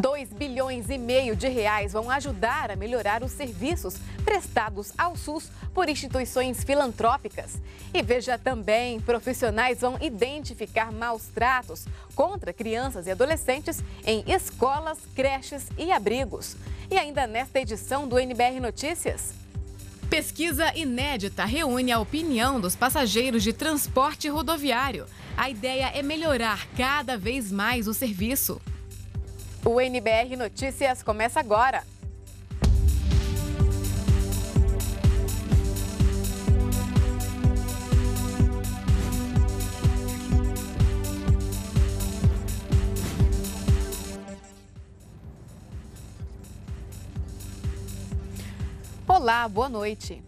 2 bilhões e meio de reais vão ajudar a melhorar os serviços prestados ao SUS por instituições filantrópicas. E veja também, profissionais vão identificar maus tratos contra crianças e adolescentes em escolas, creches e abrigos. E ainda nesta edição do NBR Notícias, Pesquisa inédita reúne a opinião dos passageiros de transporte rodoviário. A ideia é melhorar cada vez mais o serviço. O NBR Notícias começa agora. Olá, boa noite.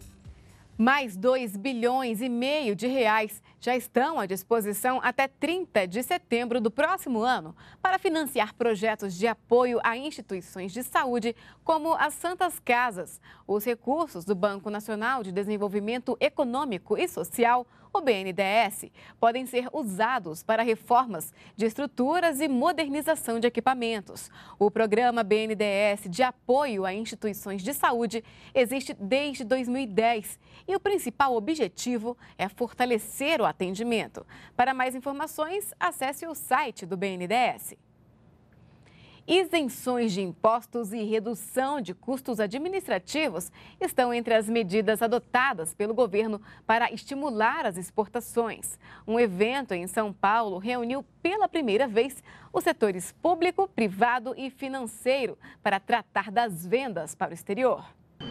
Mais 2 bilhões e meio de reais já estão à disposição até 30 de setembro do próximo ano para financiar projetos de apoio a instituições de saúde, como as Santas Casas. Os recursos do Banco Nacional de Desenvolvimento Econômico e Social o BNDES, podem ser usados para reformas de estruturas e modernização de equipamentos. O programa BNDES de apoio a instituições de saúde existe desde 2010 e o principal objetivo é fortalecer o atendimento. Para mais informações, acesse o site do BNDES. Isenções de impostos e redução de custos administrativos estão entre as medidas adotadas pelo governo para estimular as exportações. Um evento em São Paulo reuniu pela primeira vez os setores público, privado e financeiro para tratar das vendas para o exterior.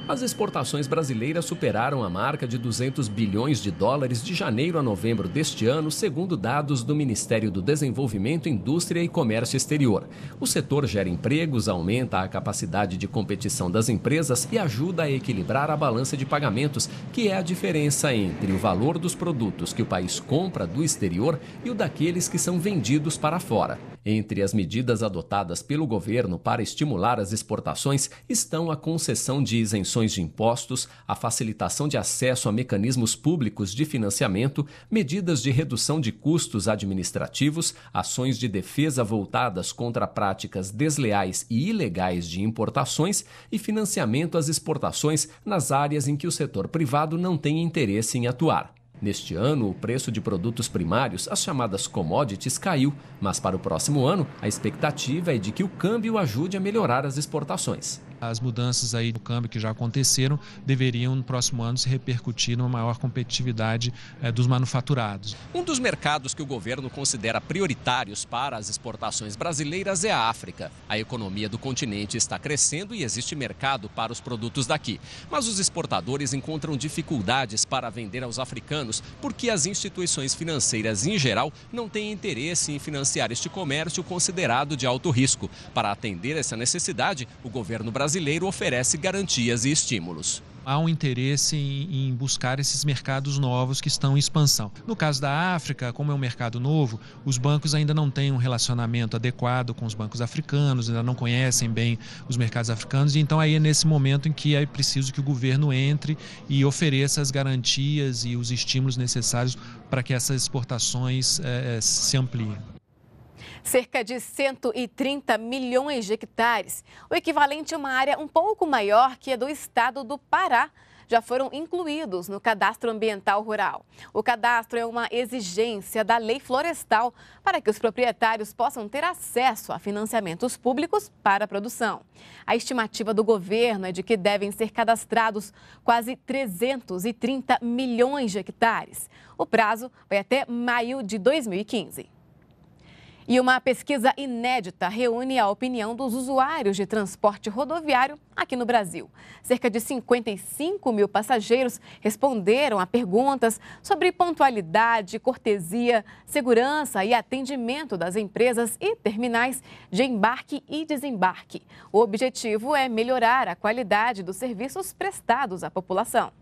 As exportações brasileiras superaram a marca de 200 bilhões de dólares de janeiro a novembro deste ano, segundo dados do Ministério do Desenvolvimento, Indústria e Comércio Exterior. O setor gera empregos, aumenta a capacidade de competição das empresas e ajuda a equilibrar a balança de pagamentos, que é a diferença entre o valor dos produtos que o país compra do exterior e o daqueles que são vendidos para fora. Entre as medidas adotadas pelo governo para estimular as exportações estão a concessão de isenções isenções de impostos, a facilitação de acesso a mecanismos públicos de financiamento, medidas de redução de custos administrativos, ações de defesa voltadas contra práticas desleais e ilegais de importações e financiamento às exportações nas áreas em que o setor privado não tem interesse em atuar. Neste ano, o preço de produtos primários, as chamadas commodities, caiu, mas para o próximo ano, a expectativa é de que o câmbio ajude a melhorar as exportações as mudanças aí do câmbio que já aconteceram deveriam no próximo ano se repercutir numa maior competitividade eh, dos manufaturados. Um dos mercados que o governo considera prioritários para as exportações brasileiras é a África. A economia do continente está crescendo e existe mercado para os produtos daqui. Mas os exportadores encontram dificuldades para vender aos africanos porque as instituições financeiras, em geral, não têm interesse em financiar este comércio considerado de alto risco. Para atender essa necessidade, o governo brasileiro brasileiro oferece garantias e estímulos há um interesse em, buscar esses mercados novos que estão em expansão. No caso da África, como é um mercado novo, os bancos ainda não têm um relacionamento adequado com os bancos africanos, ainda não conhecem bem os mercados africanos, e então aí é nesse momento em que é preciso que o governo entre e ofereça as garantias e os estímulos necessários para que essas exportações é, se ampliem cerca de 130 milhões de hectares, o equivalente a uma área um pouco maior que a do estado do Pará, já foram incluídos no cadastro ambiental rural. O cadastro é uma exigência da lei florestal para que os proprietários possam ter acesso a financiamentos públicos para a produção. A estimativa do governo é de que devem ser cadastrados quase 330 milhões de hectares. O prazo vai até maio de 2015. E uma pesquisa inédita reúne a opinião dos usuários de transporte rodoviário aqui no Brasil. Cerca de 55 mil passageiros responderam a perguntas sobre pontualidade, cortesia, segurança e atendimento das empresas e terminais de embarque e desembarque. O objetivo é melhorar a qualidade dos serviços prestados à população.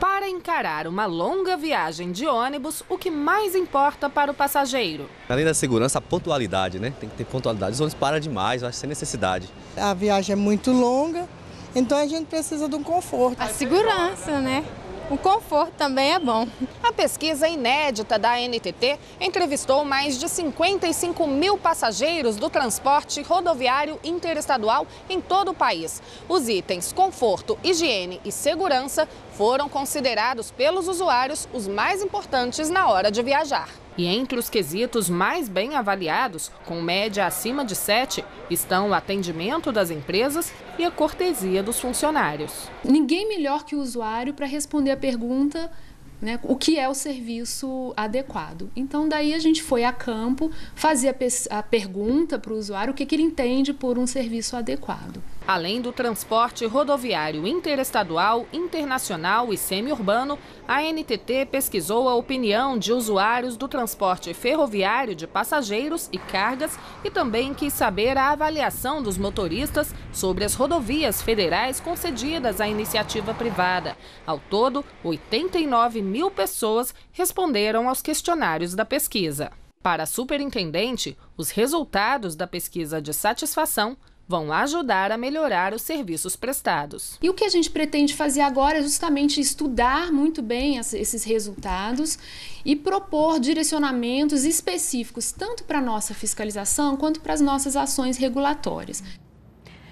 Para encarar uma longa viagem de ônibus, o que mais importa para o passageiro. Além da segurança, a pontualidade, né? Tem que ter pontualidade. Os ônibus param demais, eu acho, sem necessidade. A viagem é muito longa, então a gente precisa de um conforto. A segurança, né? O conforto também é bom. A pesquisa inédita da NTT entrevistou mais de 55 mil passageiros do transporte rodoviário interestadual em todo o país. Os itens conforto, higiene e segurança foram considerados pelos usuários os mais importantes na hora de viajar. E entre os quesitos mais bem avaliados, com média acima de 7, estão o atendimento das empresas e a cortesia dos funcionários. Ninguém melhor que o usuário para responder a pergunta né, o que é o serviço adequado. Então, daí a gente foi a campo fazer a, a pergunta para o usuário o que, que ele entende por um serviço adequado além do transporte rodoviário interestadual, internacional e semiurbano, a NTT pesquisou a opinião de usuários do transporte ferroviário de passageiros e cargas e também quis saber a avaliação dos motoristas sobre as rodovias federais concedidas à iniciativa privada. Ao todo, 89 mil pessoas responderam aos questionários da pesquisa. Para a superintendente, os resultados da pesquisa de satisfação vão ajudar a melhorar os serviços prestados. E o que a gente pretende fazer agora é justamente estudar muito bem esses resultados e propor direcionamentos específicos, tanto para a nossa fiscalização quanto para as nossas ações regulatórias.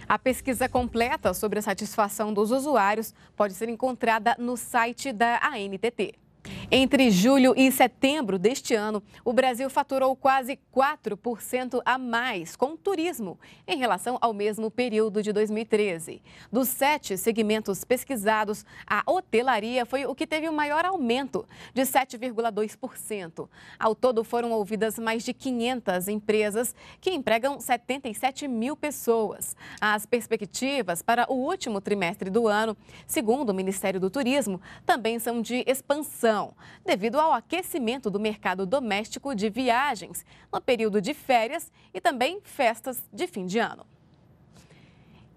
A pesquisa completa sobre a satisfação dos usuários pode ser encontrada no site da ANTT. Entre julho e setembro deste ano, o Brasil faturou quase 4% a mais com turismo em relação ao mesmo período de 2013. Dos sete segmentos pesquisados, a hotelaria foi o que teve o maior aumento, de 7,2%. Ao todo, foram ouvidas mais de 500 empresas que empregam 77 mil pessoas. As perspectivas para o último trimestre do ano, segundo o Ministério do Turismo, também são de expansão devido ao aquecimento do mercado doméstico de viagens, no período de férias e também festas de fim de ano.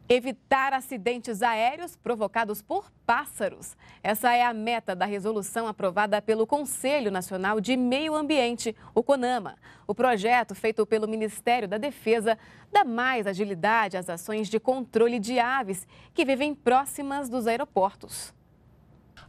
Evitar acidentes aéreos provocados por pássaros. Essa é a meta da resolução aprovada pelo Conselho Nacional de Meio Ambiente, o CONAMA. O projeto, feito pelo Ministério da Defesa, dá mais agilidade às ações de controle de aves que vivem próximas dos aeroportos.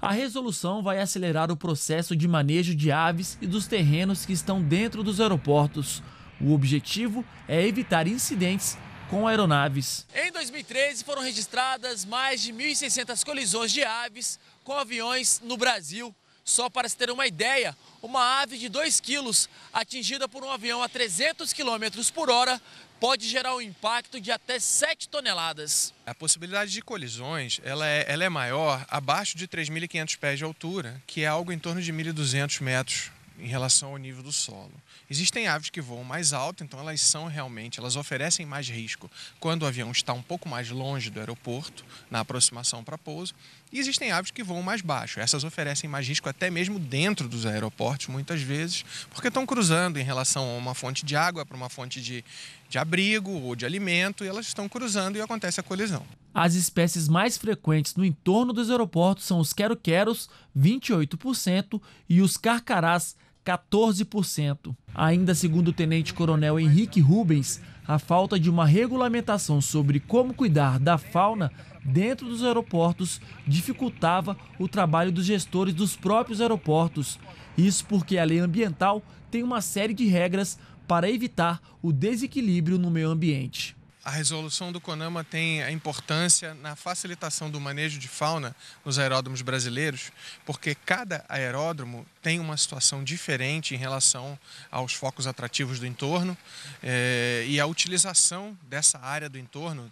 A resolução vai acelerar o processo de manejo de aves e dos terrenos que estão dentro dos aeroportos. O objetivo é evitar incidentes com aeronaves. Em 2013, foram registradas mais de 1.600 colisões de aves com aviões no Brasil. Só para se ter uma ideia, uma ave de 2 quilos atingida por um avião a 300 km por hora pode gerar um impacto de até 7 toneladas. A possibilidade de colisões ela é, ela é maior abaixo de 3.500 pés de altura, que é algo em torno de 1.200 metros em relação ao nível do solo. Existem aves que voam mais alto, então elas são realmente, elas oferecem mais risco quando o avião está um pouco mais longe do aeroporto, na aproximação para pouso. E existem aves que voam mais baixo. Essas oferecem mais risco até mesmo dentro dos aeroportos, muitas vezes, porque estão cruzando em relação a uma fonte de água para uma fonte de, de abrigo ou de alimento, e elas estão cruzando e acontece a colisão. As espécies mais frequentes no entorno dos aeroportos são os quero-queros, 28%, e os carcarás, 14%. Ainda segundo o tenente-coronel Henrique Rubens, a falta de uma regulamentação sobre como cuidar da fauna dentro dos aeroportos dificultava o trabalho dos gestores dos próprios aeroportos. Isso porque a lei ambiental tem uma série de regras para evitar o desequilíbrio no meio ambiente. A resolução do CONAMA tem a importância na facilitação do manejo de fauna nos aeródromos brasileiros, porque cada aeródromo tem uma situação diferente em relação aos focos atrativos do entorno eh, e a utilização dessa área do entorno,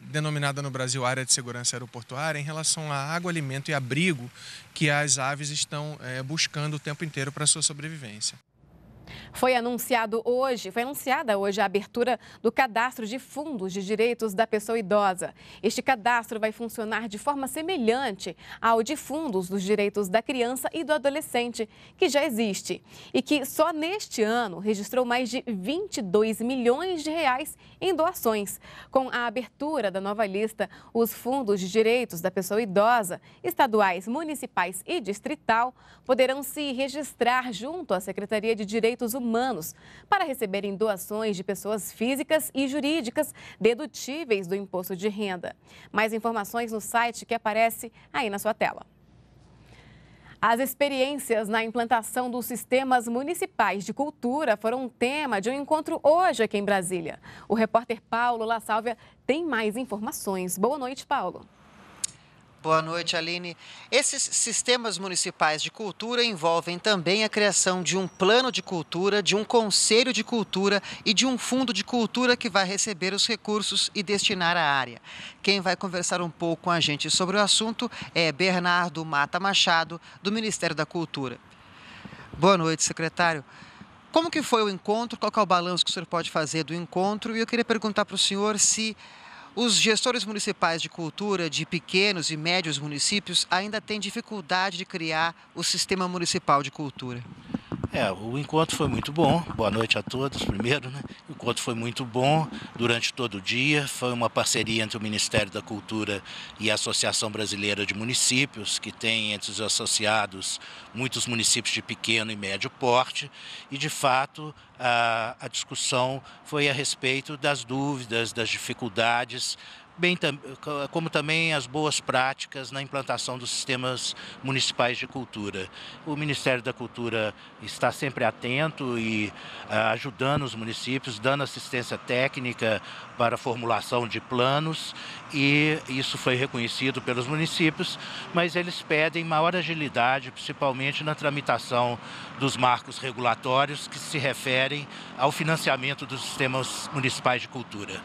denominada no Brasil área de segurança aeroportuária, em relação à água, alimento e abrigo que as aves estão eh, buscando o tempo inteiro para sua sobrevivência. Foi anunciado hoje, foi anunciada hoje a abertura do cadastro de fundos de direitos da pessoa idosa. Este cadastro vai funcionar de forma semelhante ao de fundos dos direitos da criança e do adolescente, que já existe e que só neste ano registrou mais de 22 milhões de reais em doações. Com a abertura da nova lista, os fundos de direitos da pessoa idosa, estaduais, municipais e distrital, poderão se registrar junto à Secretaria de Direitos direitos humanos para receberem doações de pessoas físicas e jurídicas dedutíveis do imposto de renda. Mais informações no site que aparece aí na sua tela. As experiências na implantação dos sistemas municipais de cultura foram um tema de um encontro hoje aqui em Brasília. O repórter Paulo La Sálvia tem mais informações. Boa noite, Paulo. Boa noite, Aline. Esses sistemas municipais de cultura envolvem também a criação de um plano de cultura, de um conselho de cultura e de um fundo de cultura que vai receber os recursos e destinar a área. Quem vai conversar um pouco com a gente sobre o assunto é Bernardo Mata Machado, do Ministério da Cultura. Boa noite, secretário. Como que foi o encontro? Qual é o balanço que o senhor pode fazer do encontro? E eu queria perguntar para o senhor se os gestores municipais de cultura de pequenos e médios municípios ainda têm dificuldade de criar o sistema municipal de cultura. É, o encontro foi muito bom. Boa noite a todos, primeiro, né? O encontro foi muito bom durante todo o dia. Foi uma parceria entre o Ministério da Cultura e a Associação Brasileira de Municípios, que tem entre os associados muitos municípios de pequeno e médio porte. E, de fato, a, a discussão foi a respeito das dúvidas, das dificuldades bem como também as boas práticas na implantação dos sistemas municipais de cultura. O Ministério da Cultura está sempre atento e ah, ajudando os municípios, dando assistência técnica para a formulação de planos e isso foi reconhecido pelos municípios, mas eles pedem maior agilidade, principalmente na tramitação dos marcos regulatórios que se referem ao financiamento dos sistemas municipais de cultura.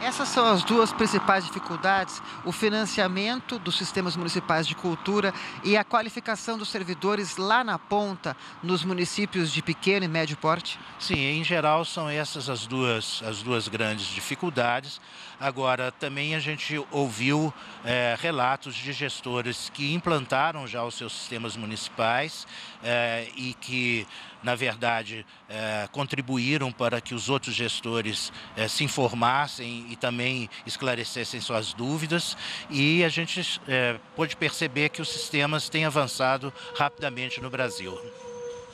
Essas são as duas principais dificuldades: o financiamento dos sistemas municipais de cultura e a qualificação dos servidores lá na ponta, nos municípios de pequeno e médio porte? Sim, em geral são essas as duas, as duas grandes dificuldades. Agora, também a gente ouviu é, relatos de gestores que implantaram já os seus sistemas municipais é, e que, na verdade, é, contribuíram para que os outros gestores se informassem e também esclarecessem suas dúvidas. E a gente é, pôde perceber que os sistemas têm avançado rapidamente no Brasil.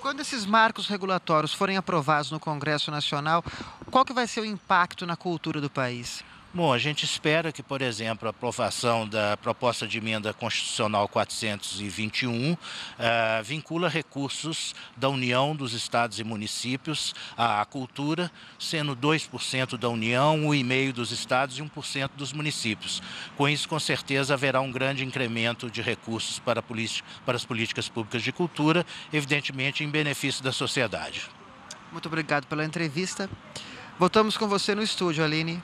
Quando esses marcos regulatórios forem aprovados no Congresso Nacional, qual que vai ser o impacto na cultura do país? Bom, a gente espera que, por exemplo, a aprovação da proposta de emenda constitucional 421 uh, eh, vincula recursos da União, dos estados e municípios à cultura, sendo 2% da União, 1,5% dos estados e 1% dos municípios. Com isso, com certeza, haverá um grande incremento de recursos para, para as políticas públicas de cultura, evidentemente em benefício da sociedade. Muito obrigado pela entrevista. Voltamos com você no estúdio, Aline.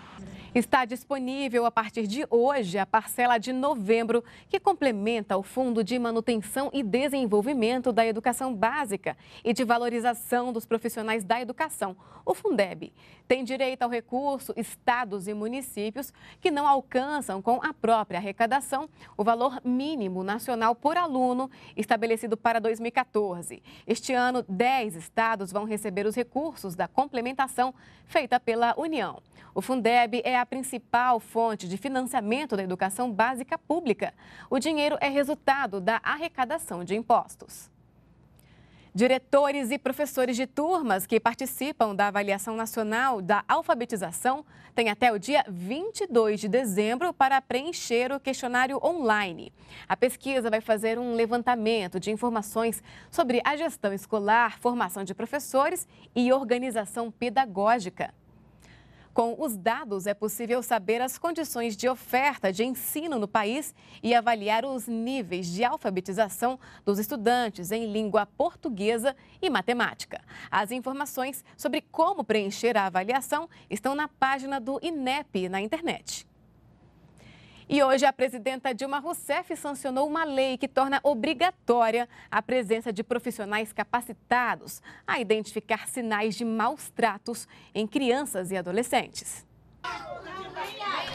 Está disponível a partir de hoje a parcela de novembro, que complementa o Fundo de Manutenção e Desenvolvimento da Educação Básica e de Valorização dos Profissionais da Educação, o Fundeb. Tem direito ao recurso estados e municípios que não alcançam com a própria arrecadação o valor mínimo nacional por aluno estabelecido para 2014. Este ano, 10 estados vão receber os recursos da complementação feita pela União. O Fundeb é a principal fonte de financiamento da educação básica pública. O dinheiro é resultado da arrecadação de impostos. Diretores e professores de turmas que participam da avaliação nacional da alfabetização têm até o dia 22 de dezembro para preencher o questionário online. A pesquisa vai fazer um levantamento de informações sobre a gestão escolar, formação de professores e organização pedagógica. Com os dados, é possível saber as condições de oferta de ensino no país e avaliar os níveis de alfabetização dos estudantes em língua portuguesa e matemática. As informações sobre como preencher a avaliação estão na página do INEP na internet. E hoje a presidenta Dilma Rousseff sancionou uma lei que torna obrigatória a presença de profissionais capacitados a identificar sinais de maus tratos em crianças e adolescentes.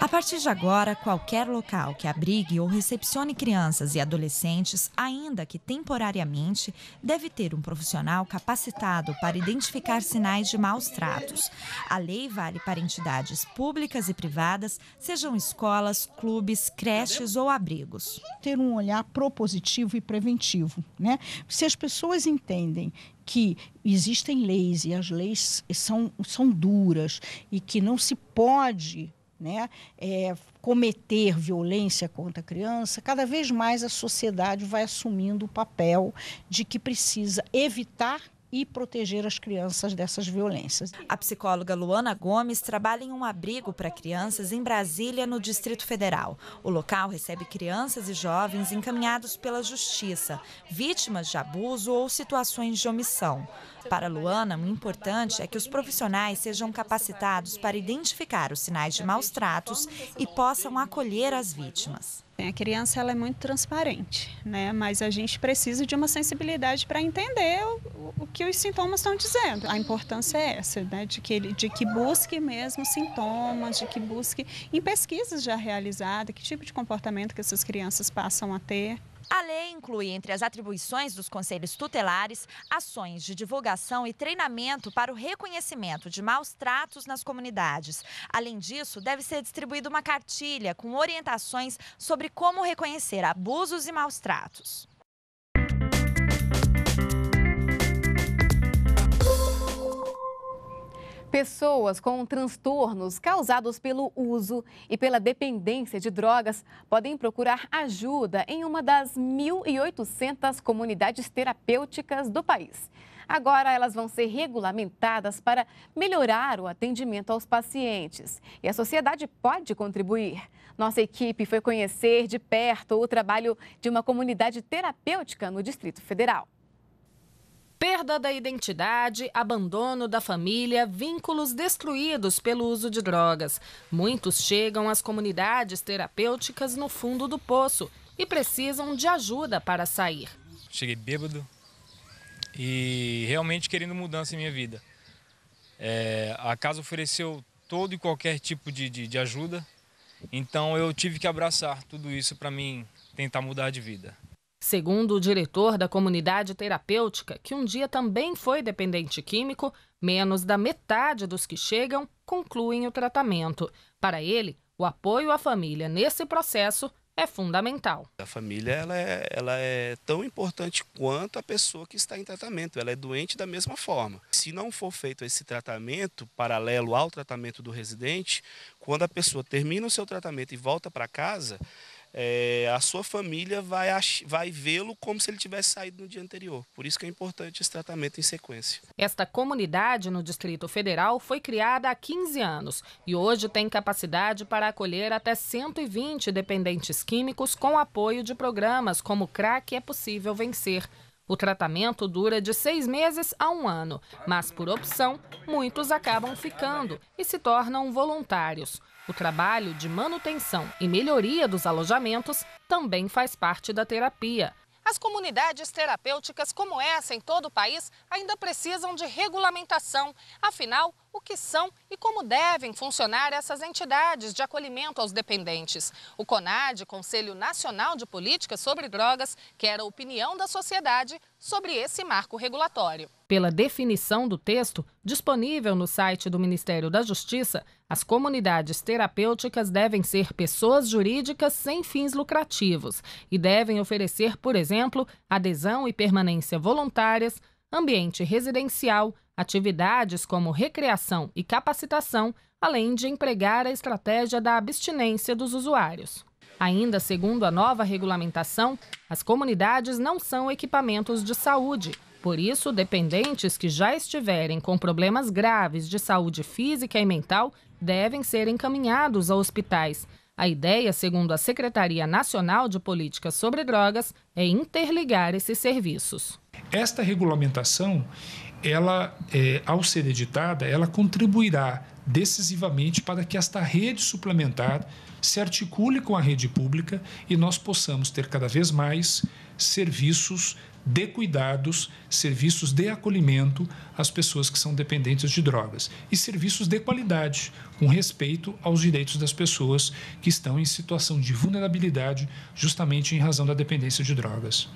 A partir de agora, qualquer local que abrigue ou recepcione crianças e adolescentes, ainda que temporariamente, deve ter um profissional capacitado para identificar sinais de maus tratos. A lei vale para entidades públicas e privadas, sejam escolas, clubes, creches ou abrigos. Ter um olhar propositivo e preventivo, né? Se as pessoas entendem que existem leis e as leis são, são duras e que não se pode né, é, cometer violência contra a criança, cada vez mais a sociedade vai assumindo o papel de que precisa evitar e proteger as crianças dessas violências. A psicóloga Luana Gomes trabalha em um abrigo para crianças em Brasília, no Distrito Federal. O local recebe crianças e jovens encaminhados pela justiça, vítimas de abuso ou situações de omissão. Para Luana, o importante é que os profissionais sejam capacitados para identificar os sinais de maus tratos e possam acolher as vítimas. A criança ela é muito transparente, né? mas a gente precisa de uma sensibilidade para entender o que os sintomas estão dizendo. A importância é essa, né? de, que ele, de que busque mesmo sintomas, de que busque em pesquisas já realizadas, que tipo de comportamento que essas crianças passam a ter. A lei inclui entre as atribuições dos conselhos tutelares ações de divulgação e treinamento para o reconhecimento de maus tratos nas comunidades. Além disso, deve ser distribuída uma cartilha com orientações sobre como reconhecer abusos e maus tratos. Pessoas com transtornos causados pelo uso e pela dependência de drogas podem procurar ajuda em uma das 1.800 comunidades terapêuticas do país. Agora, elas vão ser regulamentadas para melhorar o atendimento aos pacientes. E a sociedade pode contribuir. Nossa equipe foi conhecer de perto o trabalho de uma comunidade terapêutica no Distrito Federal. Perda da identidade, abandono da família, vínculos destruídos pelo uso de drogas. Muitos chegam às comunidades terapêuticas no fundo do poço e precisam de ajuda para sair. Cheguei bêbado e realmente querendo mudança em minha vida. É, a casa ofereceu todo e qualquer tipo de, de, de ajuda, então eu tive que abraçar tudo isso para mim tentar mudar de vida. Segundo o diretor da comunidade terapêutica, que um dia também foi dependente químico, menos da metade dos que chegam concluem o tratamento. Para ele, o apoio à família nesse processo é fundamental. A família ela é, ela é tão importante quanto a pessoa que está em tratamento. Ela é doente da mesma forma. Se não for feito esse tratamento paralelo ao tratamento do residente, quando a pessoa termina o seu tratamento e volta para casa, é, a sua família vai, vai vê-lo como se ele tivesse saído no dia anterior. Por isso que é importante esse tratamento em sequência. Esta comunidade no Distrito Federal foi criada há 15 anos e hoje tem capacidade para acolher até 120 dependentes químicos com apoio de programas como Crack é Possível Vencer. O tratamento dura de seis meses a um ano, mas por opção, muitos acabam ficando e se tornam voluntários. O trabalho de manutenção e melhoria dos alojamentos também faz parte da terapia. As comunidades terapêuticas como essa em todo o país ainda precisam de regulamentação. Afinal, o que são e como devem funcionar essas entidades de acolhimento aos dependentes. O CONAD, Conselho Nacional de Políticas sobre Drogas, quer a opinião da sociedade sobre esse marco regulatório. Pela definição do texto, disponível no site do Ministério da Justiça, as comunidades terapêuticas devem ser pessoas jurídicas sem fins lucrativos e devem oferecer, por exemplo, adesão e permanência voluntárias, ambiente residencial, atividades como recreação e capacitação, além de empregar a estratégia da abstinência dos usuários. Ainda segundo a nova regulamentação, as comunidades não são equipamentos de saúde, por isso, dependentes que já estiverem com problemas graves de saúde física e mental devem ser encaminhados a hospitais. A ideia, segundo a Secretaria Nacional de Políticas sobre Drogas, é interligar esses serviços. Esta regulamentação, ela, é, ao ser editada, ela contribuirá decisivamente para que esta rede suplementar se articule com a rede pública e nós possamos ter cada vez mais serviços de cuidados, serviços de acolhimento às pessoas que são dependentes de drogas e serviços de qualidade, com respeito aos direitos das pessoas que estão em situação de vulnerabilidade justamente em razão da dependência de drogas.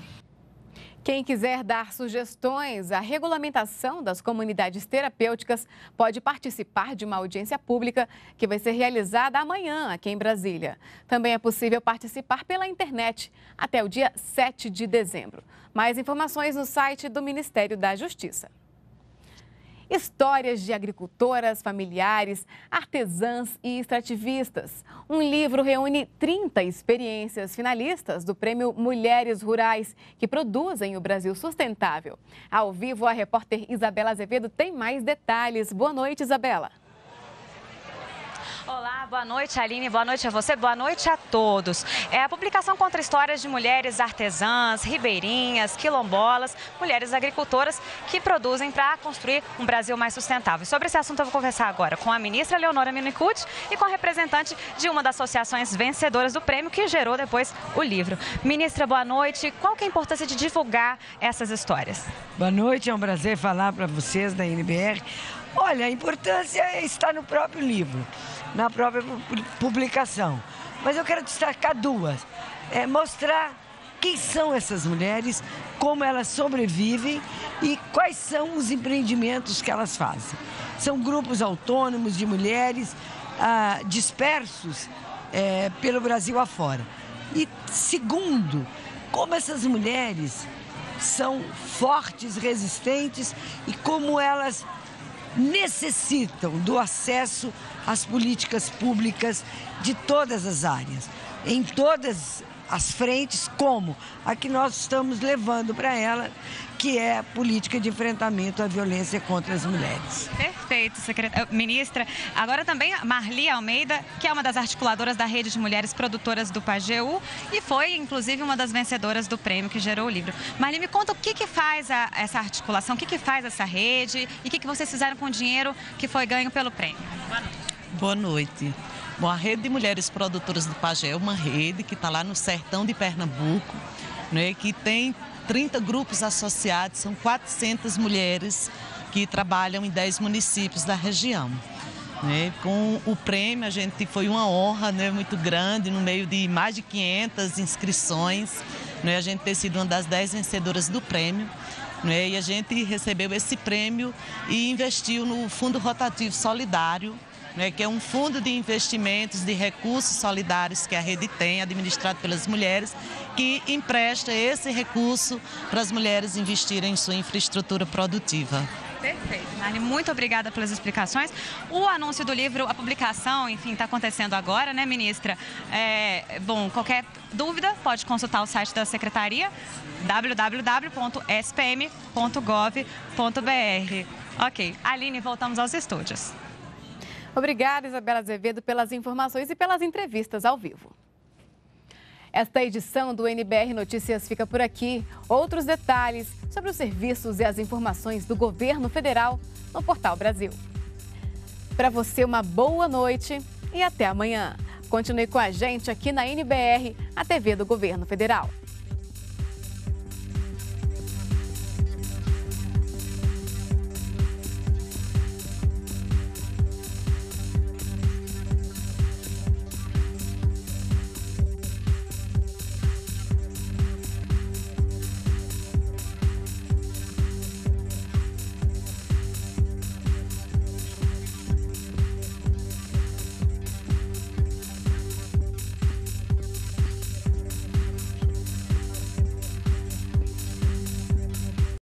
Quem quiser dar sugestões à regulamentação das comunidades terapêuticas pode participar de uma audiência pública que vai ser realizada amanhã aqui em Brasília. Também é possível participar pela internet até o dia 7 de dezembro. Mais informações no site do Ministério da Justiça. Histórias de agricultoras, familiares, artesãs e extrativistas. Um livro reúne 30 experiências finalistas do Prêmio Mulheres Rurais, que produzem o Brasil sustentável. Ao vivo, a repórter Isabela Azevedo tem mais detalhes. Boa noite, Isabela. Olá, boa noite, Aline. Boa noite a você, boa noite a todos. É, a publicação contra histórias de mulheres artesãs, ribeirinhas, quilombolas, mulheres agricultoras que produzem para construir um Brasil mais sustentável. Sobre esse assunto eu vou conversar agora com a ministra Leonora Minicucci e com a representante de uma das associações vencedoras do prêmio que gerou depois o livro. Ministra, boa noite. Qual que é a importância de divulgar essas histórias? Boa noite, é um prazer falar para vocês da NBR. Olha, a importância está no próprio livro na própria publicação. Mas eu quero destacar duas. É mostrar quem são essas mulheres, como elas sobrevivem e quais são os empreendimentos que elas fazem. São grupos autônomos de mulheres ah, dispersos é, pelo Brasil afora. E segundo, como essas mulheres são fortes, resistentes e como elas necessitam do acesso as políticas públicas de todas as áreas, em todas as frentes, como a que nós estamos levando para ela, que é a política de enfrentamento à violência contra as mulheres. Perfeito, secretária. Eh, ministra, agora também Marli Almeida, que é uma das articuladoras da Rede de Mulheres Produtoras do PAGEU e foi, inclusive, uma das vencedoras do prêmio que gerou o livro. Marli, me conta o que, que faz a, essa articulação, o que, que faz essa rede e o que, que vocês fizeram com o dinheiro que foi ganho pelo prêmio. Boa noite. Boa noite. Bom, a Rede de Mulheres Produtoras do Pajé é uma rede que está lá no sertão de Pernambuco, né, que tem 30 grupos associados, são 400 mulheres que trabalham em 10 municípios da região. Né, com o prêmio, a gente foi uma honra né, muito grande, no meio de mais de 500 inscrições, né, a gente ter sido uma das 10 vencedoras do prêmio. Né, e a gente recebeu esse prêmio e investiu no Fundo Rotativo Solidário, né, que é um fundo de investimentos de recursos solidários que a rede tem, administrado pelas mulheres, que empresta esse recurso para as mulheres investirem em sua infraestrutura produtiva. Perfeito, Marli. Muito obrigada pelas explicações. O anúncio do livro, a publicação, enfim, está acontecendo agora, né, ministra? É, bom, qualquer dúvida, pode consultar o site da secretaria www.spm.gov.br. Ok, Aline, voltamos aos estúdios. Obrigada, Isabela Azevedo, pelas informações e pelas entrevistas ao vivo. Esta edição do NBR Notícias fica por aqui. Outros detalhes sobre os serviços e as informações do governo federal no Portal Brasil. Para você, uma boa noite e até amanhã. Continue com a gente aqui na NBR, a TV do Governo Federal.